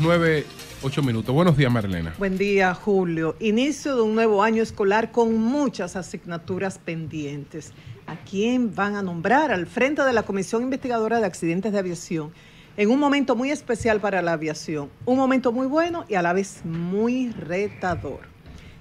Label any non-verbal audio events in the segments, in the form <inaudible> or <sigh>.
9, 8 minutos. Buenos días, Marlena. Buen día, Julio. Inicio de un nuevo año escolar con muchas asignaturas pendientes. ¿A quién van a nombrar al frente de la Comisión Investigadora de Accidentes de Aviación? En un momento muy especial para la aviación. Un momento muy bueno y a la vez muy retador.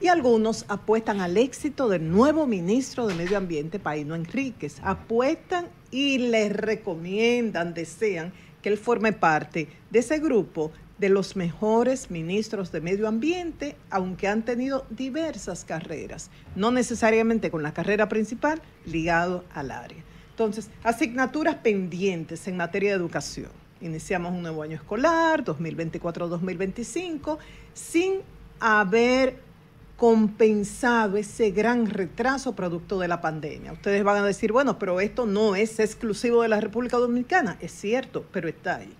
Y algunos apuestan al éxito del nuevo ministro de Medio Ambiente, Paino Enríquez. Apuestan y les recomiendan, desean que él forme parte de ese grupo de los mejores ministros de medio ambiente, aunque han tenido diversas carreras, no necesariamente con la carrera principal ligado al área. Entonces, asignaturas pendientes en materia de educación. Iniciamos un nuevo año escolar, 2024-2025, sin haber compensado ese gran retraso producto de la pandemia. Ustedes van a decir, bueno, pero esto no es exclusivo de la República Dominicana. Es cierto, pero está ahí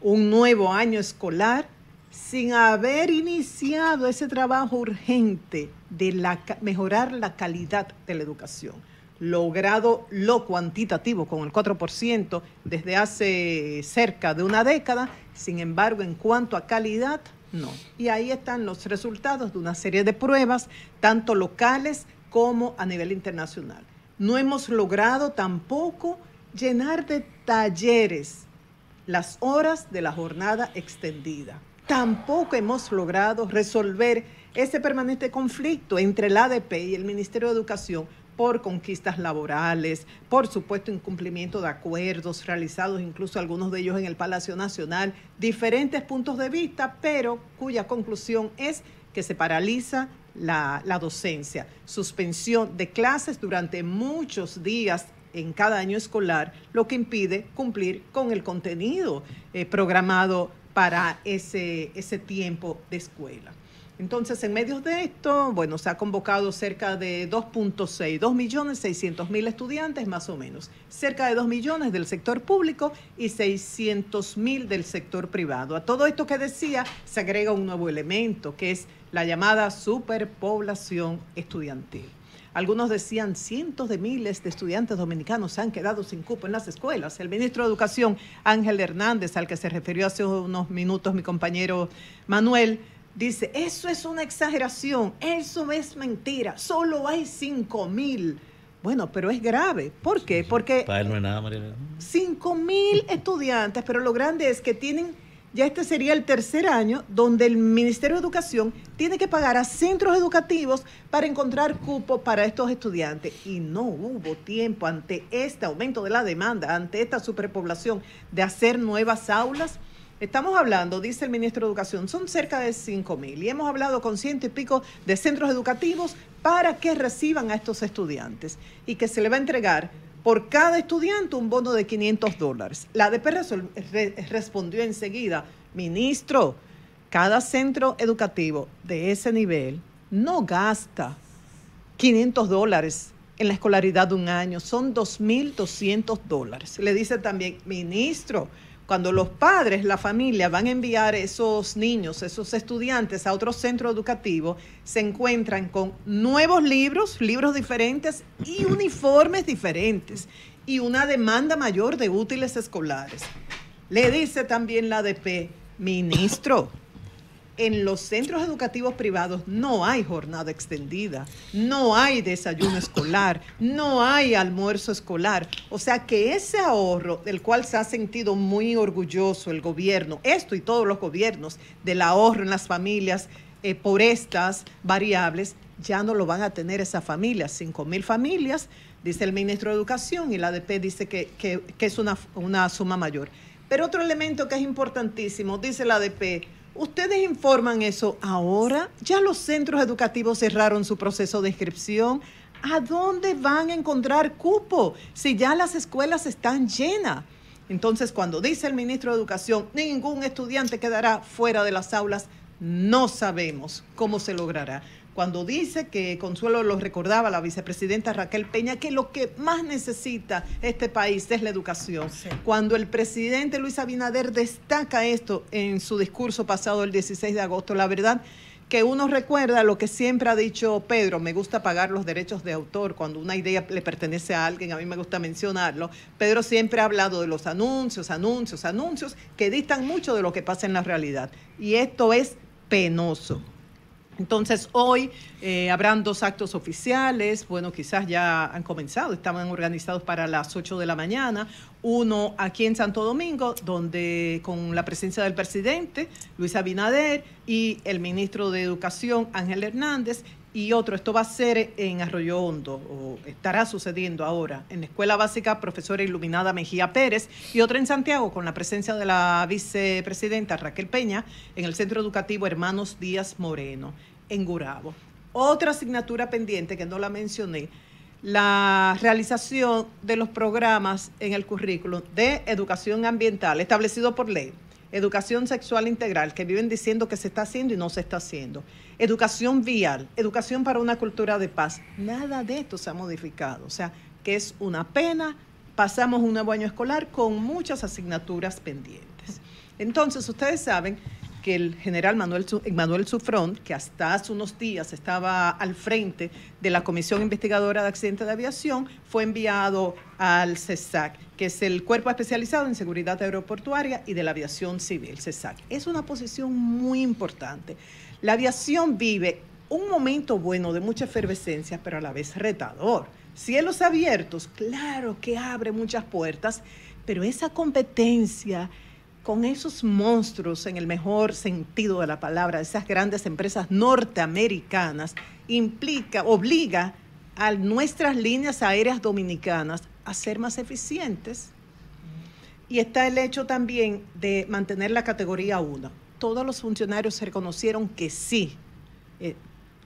un nuevo año escolar sin haber iniciado ese trabajo urgente de mejorar la calidad de la educación, logrado lo cuantitativo con el 4% desde hace cerca de una década, sin embargo, en cuanto a calidad, no. Y ahí están los resultados de una serie de pruebas, tanto locales como a nivel internacional. No hemos logrado tampoco llenar de talleres las horas de la jornada extendida. Tampoco hemos logrado resolver ese permanente conflicto entre el ADP y el Ministerio de Educación por conquistas laborales, por supuesto incumplimiento de acuerdos realizados, incluso algunos de ellos en el Palacio Nacional, diferentes puntos de vista, pero cuya conclusión es que se paraliza la, la docencia, suspensión de clases durante muchos días en cada año escolar, lo que impide cumplir con el contenido eh, programado para ese, ese tiempo de escuela. Entonces, en medio de esto, bueno, se ha convocado cerca de 2.6, 2 millones 600 mil estudiantes más o menos, cerca de 2 millones del sector público y 600 del sector privado. A todo esto que decía se agrega un nuevo elemento, que es la llamada superpoblación estudiantil. Algunos decían cientos de miles de estudiantes dominicanos se han quedado sin cupo en las escuelas. El ministro de Educación, Ángel Hernández, al que se refirió hace unos minutos mi compañero Manuel, dice, eso es una exageración, eso es mentira, solo hay 5 mil. Bueno, pero es grave. ¿Por qué? Porque... Para mil estudiantes, pero lo grande es que tienen ya este sería el tercer año donde el Ministerio de Educación tiene que pagar a centros educativos para encontrar cupos para estos estudiantes. Y no hubo tiempo ante este aumento de la demanda, ante esta superpoblación, de hacer nuevas aulas. Estamos hablando, dice el ministro de Educación, son cerca de 5 mil y hemos hablado con ciento y pico de centros educativos para que reciban a estos estudiantes y que se le va a entregar por cada estudiante un bono de 500 dólares. La ADP respondió enseguida, ministro, cada centro educativo de ese nivel no gasta 500 dólares en la escolaridad de un año, son 2.200 dólares. Le dice también, ministro, cuando los padres, la familia van a enviar esos niños, esos estudiantes a otro centro educativo, se encuentran con nuevos libros, libros diferentes y <clears throat> uniformes diferentes y una demanda mayor de útiles escolares. Le dice también la ADP, ministro, en los centros educativos privados no hay jornada extendida, no hay desayuno escolar, no hay almuerzo escolar. O sea que ese ahorro, del cual se ha sentido muy orgulloso el gobierno, esto y todos los gobiernos, del ahorro en las familias eh, por estas variables, ya no lo van a tener esas familias, 5 mil familias, dice el ministro de Educación, y la ADP dice que, es una, una suma mayor. Pero otro elemento que es importantísimo, dice la ADP, Ustedes informan eso ahora. Ya los centros educativos cerraron su proceso de inscripción. ¿A dónde van a encontrar cupo si ya las escuelas están llenas? Entonces, cuando dice el ministro de Educación, ningún estudiante quedará fuera de las aulas, no sabemos cómo se logrará cuando dice que, Consuelo lo recordaba, la vicepresidenta Raquel Peña, que lo que más necesita este país es la educación. Cuando el presidente Luis Abinader destaca esto en su discurso pasado el 16 de agosto, la verdad que uno recuerda lo que siempre ha dicho Pedro, me gusta pagar los derechos de autor cuando una idea le pertenece a alguien, a mí me gusta mencionarlo. Pedro siempre ha hablado de los anuncios, anuncios, anuncios, que distan mucho de lo que pasa en la realidad. Y esto es penoso. Entonces, hoy eh, habrán dos actos oficiales, bueno, quizás ya han comenzado, estaban organizados para las 8 de la mañana, uno aquí en Santo Domingo, donde con la presencia del presidente Luis Abinader y el ministro de Educación Ángel Hernández, y otro, esto va a ser en Arroyo Hondo, o estará sucediendo ahora, en la Escuela Básica Profesora Iluminada Mejía Pérez, y otro en Santiago, con la presencia de la vicepresidenta Raquel Peña, en el Centro Educativo Hermanos Díaz Moreno, en Gurabo. Otra asignatura pendiente que no la mencioné, la realización de los programas en el currículum de educación ambiental establecido por ley educación sexual integral, que viven diciendo que se está haciendo y no se está haciendo, educación vial, educación para una cultura de paz, nada de esto se ha modificado. O sea, que es una pena, pasamos un nuevo año escolar con muchas asignaturas pendientes. Entonces, ustedes saben que el general Manuel, Manuel Sufrón, que hasta hace unos días estaba al frente de la Comisión Investigadora de Accidentes de Aviación, fue enviado al CESAC, que es el cuerpo especializado en seguridad aeroportuaria y de la aviación civil, CESAC. Es una posición muy importante. La aviación vive un momento bueno de mucha efervescencia, pero a la vez retador. Cielos abiertos, claro que abre muchas puertas, pero esa competencia con esos monstruos en el mejor sentido de la palabra, esas grandes empresas norteamericanas, implica, obliga a nuestras líneas aéreas dominicanas a ser más eficientes. Y está el hecho también de mantener la categoría 1. Todos los funcionarios reconocieron que sí, eh,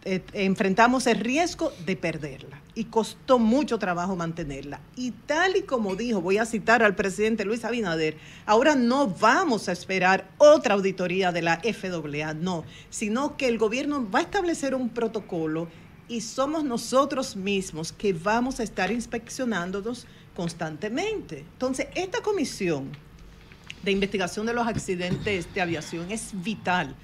eh, enfrentamos el riesgo de perderla y costó mucho trabajo mantenerla. Y tal y como dijo, voy a citar al presidente Luis Abinader, ahora no vamos a esperar otra auditoría de la FAA, no, sino que el gobierno va a establecer un protocolo y somos nosotros mismos que vamos a estar inspeccionándonos constantemente. Entonces, esta comisión de investigación de los accidentes de aviación es vital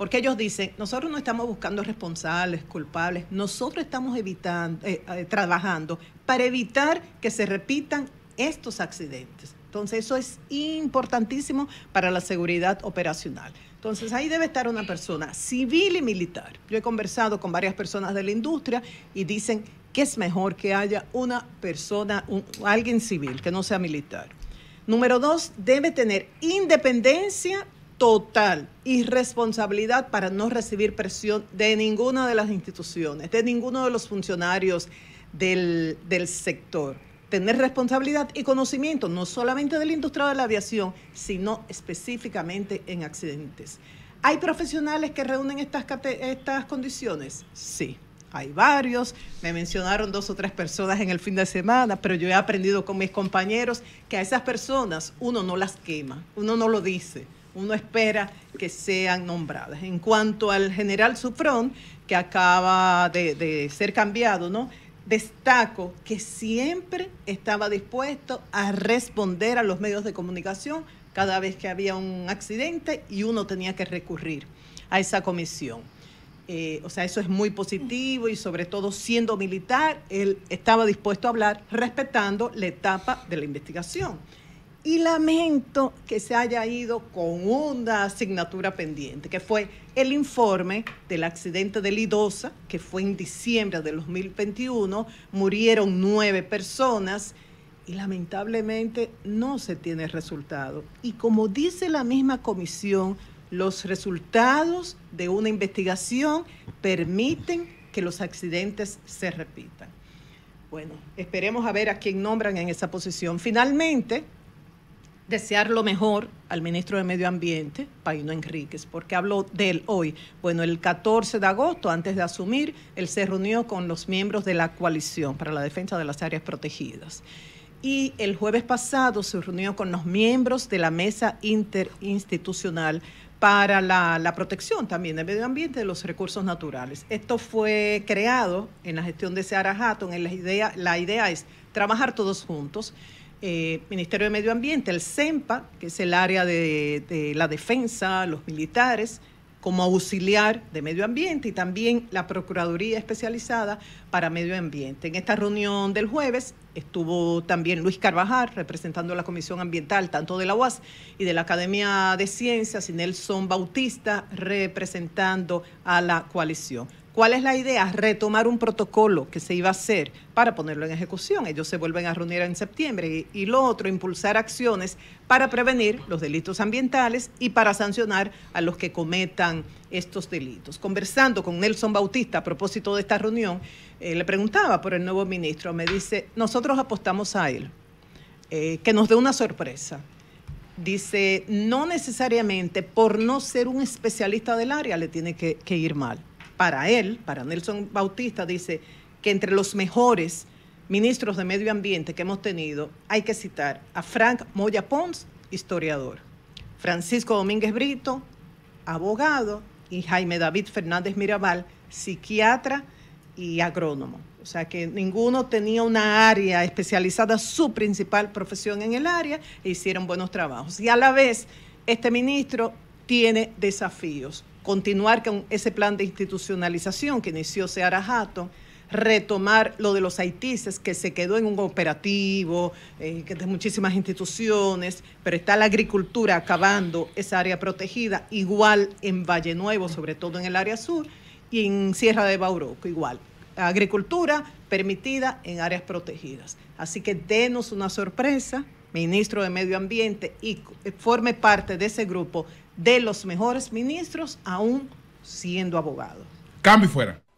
porque ellos dicen, nosotros no estamos buscando responsables, culpables, nosotros estamos evitando, eh, eh, trabajando para evitar que se repitan estos accidentes. Entonces, eso es importantísimo para la seguridad operacional. Entonces, ahí debe estar una persona civil y militar. Yo he conversado con varias personas de la industria y dicen que es mejor que haya una persona, alguien civil, que no sea militar. Número dos, debe tener independencia total irresponsabilidad para no recibir presión de ninguna de las instituciones, de ninguno de los funcionarios del, sector. Tener responsabilidad y conocimiento, no solamente de la industria de la aviación, sino específicamente en accidentes. ¿Hay profesionales que reúnen estas, estas condiciones? Sí, hay varios. Me mencionaron dos o tres personas en el fin de semana, pero yo he aprendido con mis compañeros que a esas personas uno no las quema, uno no lo dice uno espera que sean nombradas. En cuanto al general Sufrón, que acaba de, ser cambiado, ¿no? Destaco que siempre estaba dispuesto a responder a los medios de comunicación cada vez que había un accidente y uno tenía que recurrir a esa comisión. Eh, o sea, eso es muy positivo y sobre todo siendo militar, él estaba dispuesto a hablar respetando la etapa de la investigación y lamento que se haya ido con una asignatura pendiente, que fue el informe del accidente de Lidosa, que fue en diciembre de 2021, murieron nueve personas y lamentablemente no se tiene resultado. Y como dice la misma comisión, los resultados de una investigación permiten que los accidentes se repitan. Bueno, esperemos a ver a quién nombran en esa posición. Finalmente, desear lo mejor al ministro de Medio Ambiente, Paino Enríquez, porque habló de él hoy. Bueno, el 14 de agosto, antes de asumir, él se reunió con los miembros de la coalición para la defensa de las áreas protegidas. Y el jueves pasado se reunió con los miembros de la mesa interinstitucional para la, protección también del medio ambiente y de los recursos naturales. Esto fue creado en la gestión de Seara Hatton. En la, idea, la idea es trabajar todos juntos eh, Ministerio de Medio Ambiente, el CEMPA, que es el área de, la defensa, los militares, como auxiliar de medio ambiente y también la Procuraduría Especializada para Medio Ambiente. En esta reunión del jueves estuvo también Luis Carvajal, representando la Comisión Ambiental, tanto de la UAS y de la Academia de Ciencias, y Nelson Bautista, representando a la coalición. ¿Cuál es la idea? Retomar un protocolo que se iba a hacer para ponerlo en ejecución. Ellos se vuelven a reunir en septiembre. Y, lo otro, impulsar acciones para prevenir los delitos ambientales y para sancionar a los que cometan estos delitos. Conversando con Nelson Bautista a propósito de esta reunión, eh, le preguntaba por el nuevo ministro. Me dice, nosotros apostamos a él, eh, que nos dé una sorpresa. Dice, no necesariamente por no ser un especialista del área le tiene que ir mal para él, para Nelson Bautista, dice que entre los mejores ministros de medio ambiente que hemos tenido, hay que citar a Frank Moya Pons, historiador, Francisco Domínguez Brito, abogado, y Jaime David Fernández Mirabal, psiquiatra y agrónomo. O sea que ninguno tenía una área especializada, su principal profesión en el área, e hicieron buenos trabajos. Y a la vez, este ministro tiene desafíos continuar con ese plan de institucionalización que inició Seara Jato, retomar lo de los haitices que se quedó en un operativo eh, ...que de muchísimas instituciones, pero está la agricultura acabando esa área protegida, igual en Valle Nuevo, sobre todo en el área sur, y en Sierra de Bauroco, igual. Agricultura permitida en áreas protegidas. Así que denos una sorpresa, ministro de Medio Ambiente, y forme parte de ese grupo de los mejores ministros, aún siendo abogado. Cambio fuera.